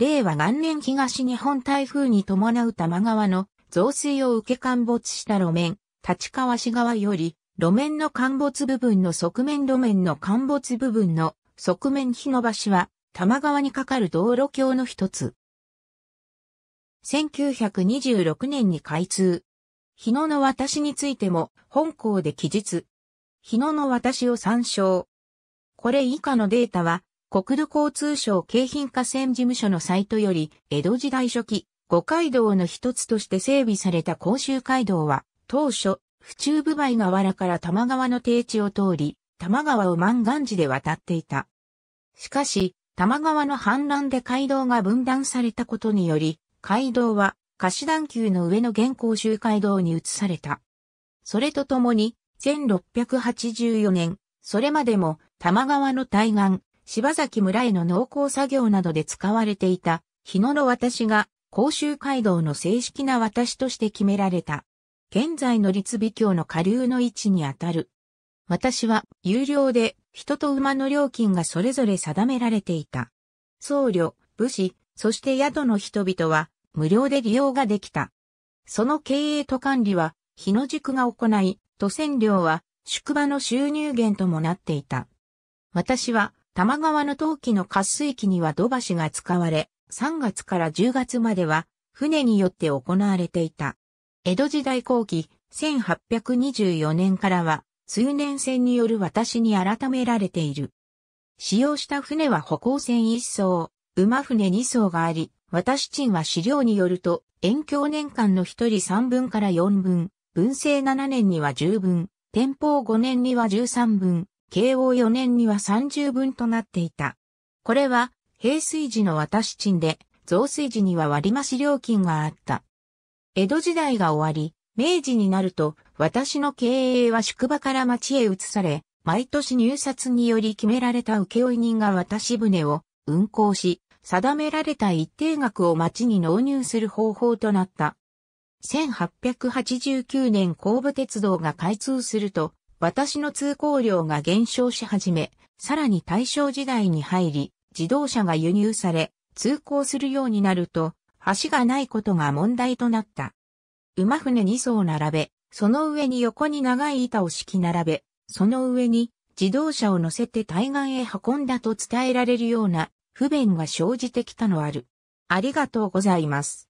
令和元年東日本台風に伴う玉川の増水を受け陥没した路面、立川市側より、路面の陥没部分の側面路面の陥没部分の側面日の橋は、玉川に架かる道路橋の一つ。1926年に開通。日野の私についても、本校で記述。日野の私を参照。これ以下のデータは、国土交通省京浜河川事務所のサイトより、江戸時代初期、五街道の一つとして整備された甲州街道は、当初、府中部梅河原から玉川の低地を通り、玉川を満願寺で渡っていた。しかし、玉川の氾濫で街道が分断されたことにより、街道は、貸段丘の上の現甲州街道に移された。それとともに、1684年、それまでも、玉川の対岸、柴崎村への農耕作業などで使われていた、日野の私が、甲州街道の正式な私として決められた。現在の立美教の下流の位置にあたる。私は、有料で、人と馬の料金がそれぞれ定められていた。僧侶、武士、そして宿の人々は、無料で利用ができた。その経営と管理は、日野塾が行い、都線料は、宿場の収入源ともなっていた。私は、多摩川の陶器の滑水器には土橋が使われ、3月から10月までは船によって行われていた。江戸時代後期、1824年からは、数年船による私に改められている。使用した船は歩行船1艘、馬船2艘があり、私賃は資料によると、遠境年間の1人3分から4分、文政7年には10分、天保5年には13分、慶応4年には30分となっていた。これは、平水時の渡し賃で、増水時には割増料金があった。江戸時代が終わり、明治になると、私の経営は宿場から町へ移され、毎年入札により決められた請負人が渡し船を運航し、定められた一定額を町に納入する方法となった。1889年神戸鉄道が開通すると、私の通行量が減少し始め、さらに大正時代に入り、自動車が輸入され、通行するようになると、橋がないことが問題となった。馬船2層並べ、その上に横に長い板を敷き並べ、その上に自動車を乗せて対岸へ運んだと伝えられるような不便が生じてきたのある。ありがとうございます。